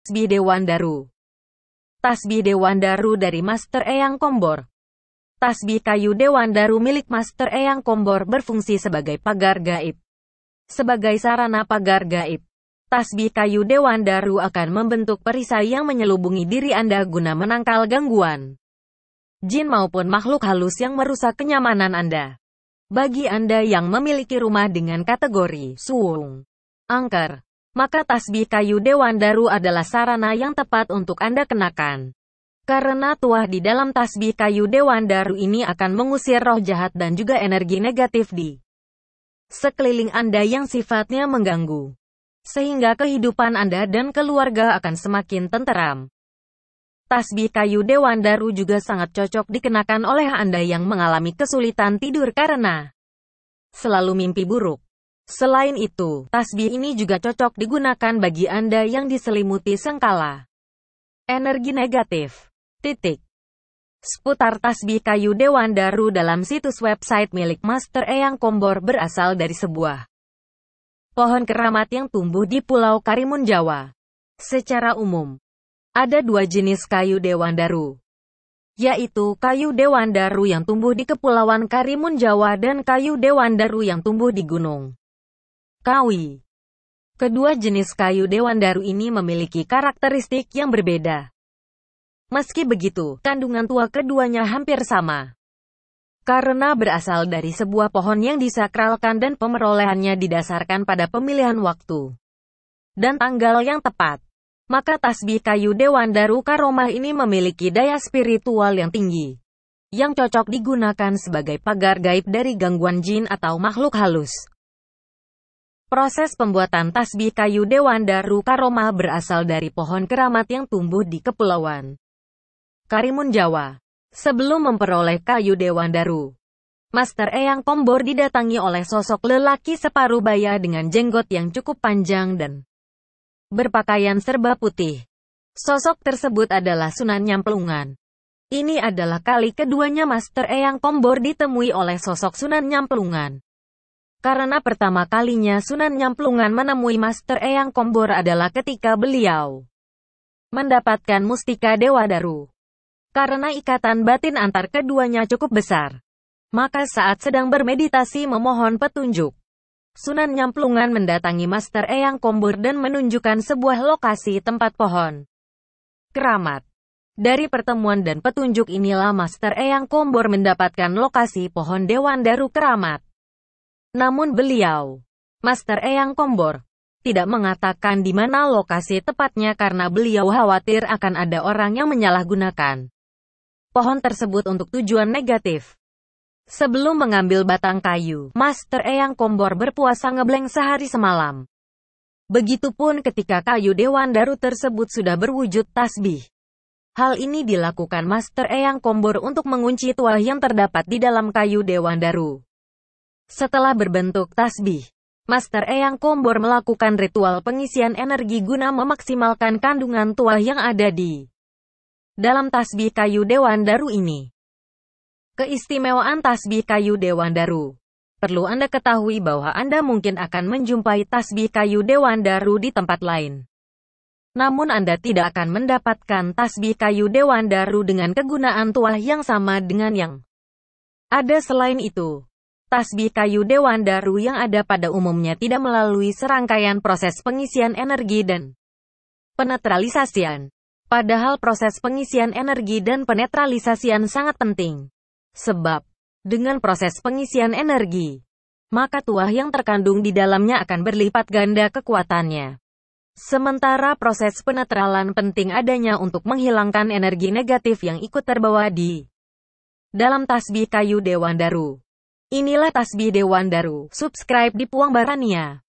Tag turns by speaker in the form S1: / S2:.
S1: Tasbih Dewan Daru Tasbih Dewan Daru dari Master Eyang Kombor Tasbih kayu Dewan Daru milik Master Eyang Kombor berfungsi sebagai pagar gaib. Sebagai sarana pagar gaib, tasbih kayu Dewan Daru akan membentuk perisai yang menyelubungi diri Anda guna menangkal gangguan. Jin maupun makhluk halus yang merusak kenyamanan Anda. Bagi Anda yang memiliki rumah dengan kategori suung, angker, maka tasbih kayu Dewan Daru adalah sarana yang tepat untuk Anda kenakan. Karena tuah di dalam tasbih kayu Dewan Daru ini akan mengusir roh jahat dan juga energi negatif di sekeliling Anda yang sifatnya mengganggu. Sehingga kehidupan Anda dan keluarga akan semakin tenteram. Tasbih kayu Dewan Daru juga sangat cocok dikenakan oleh Anda yang mengalami kesulitan tidur karena selalu mimpi buruk. Selain itu, tasbih ini juga cocok digunakan bagi Anda yang diselimuti sengkala energi negatif. Titik. Seputar tasbih kayu Dewan Daru dalam situs website milik Master Eyang Kombor berasal dari sebuah pohon keramat yang tumbuh di Pulau Karimun Jawa. Secara umum, ada dua jenis kayu Dewan Daru, yaitu kayu Dewan Daru yang tumbuh di Kepulauan Karimun Jawa dan kayu Dewan Daru yang tumbuh di gunung. Kawi. Kedua jenis kayu Dewan Daru ini memiliki karakteristik yang berbeda. Meski begitu, kandungan tua keduanya hampir sama. Karena berasal dari sebuah pohon yang disakralkan dan pemerolehannya didasarkan pada pemilihan waktu dan tanggal yang tepat, maka tasbih kayu Dewan Daru Karomah ini memiliki daya spiritual yang tinggi yang cocok digunakan sebagai pagar gaib dari gangguan jin atau makhluk halus. Proses pembuatan tasbih kayu Dewan Daru Karomah berasal dari pohon keramat yang tumbuh di Kepulauan Karimun Jawa. Sebelum memperoleh kayu Dewan Daru, Master Eyang Kombor didatangi oleh sosok lelaki separuh baya dengan jenggot yang cukup panjang dan berpakaian serba putih. Sosok tersebut adalah Sunan Nyamplungan. Ini adalah kali keduanya Master Eyang Kombor ditemui oleh sosok Sunan Nyamplungan. Karena pertama kalinya Sunan Nyamplungan menemui Master Eyang Kombor adalah ketika beliau mendapatkan mustika Dewa Daru. Karena ikatan batin antar keduanya cukup besar. Maka saat sedang bermeditasi memohon petunjuk, Sunan Nyamplungan mendatangi Master Eyang Kombor dan menunjukkan sebuah lokasi tempat pohon. Keramat dari pertemuan dan petunjuk inilah Master Eyang Kombor mendapatkan lokasi pohon Dewan Daru Keramat. Namun beliau, Master Eyang Kombor, tidak mengatakan di mana lokasi tepatnya karena beliau khawatir akan ada orang yang menyalahgunakan pohon tersebut untuk tujuan negatif. Sebelum mengambil batang kayu, Master Eyang Kombor berpuasa ngebleng sehari semalam. Begitupun ketika kayu Dewan Daru tersebut sudah berwujud tasbih. Hal ini dilakukan Master Eyang Kombor untuk mengunci tuah yang terdapat di dalam kayu Dewan Daru. Setelah berbentuk tasbih, Master Eyang Kombor melakukan ritual pengisian energi guna memaksimalkan kandungan tuah yang ada di dalam tasbih kayu Dewan Daru ini. Keistimewaan tasbih kayu Dewan Daru Perlu Anda ketahui bahwa Anda mungkin akan menjumpai tasbih kayu Dewan Daru di tempat lain. Namun Anda tidak akan mendapatkan tasbih kayu Dewan Daru dengan kegunaan tuah yang sama dengan yang ada selain itu. Tasbih kayu Dewan Daru yang ada pada umumnya tidak melalui serangkaian proses pengisian energi dan penetralisasian. Padahal proses pengisian energi dan penetralisasian sangat penting. Sebab, dengan proses pengisian energi, maka tuah yang terkandung di dalamnya akan berlipat ganda kekuatannya. Sementara proses penetralan penting adanya untuk menghilangkan energi negatif yang ikut terbawa di dalam tasbih kayu Dewan Daru. Inilah tasbih Dewan Daru. Subscribe di Puang Barania.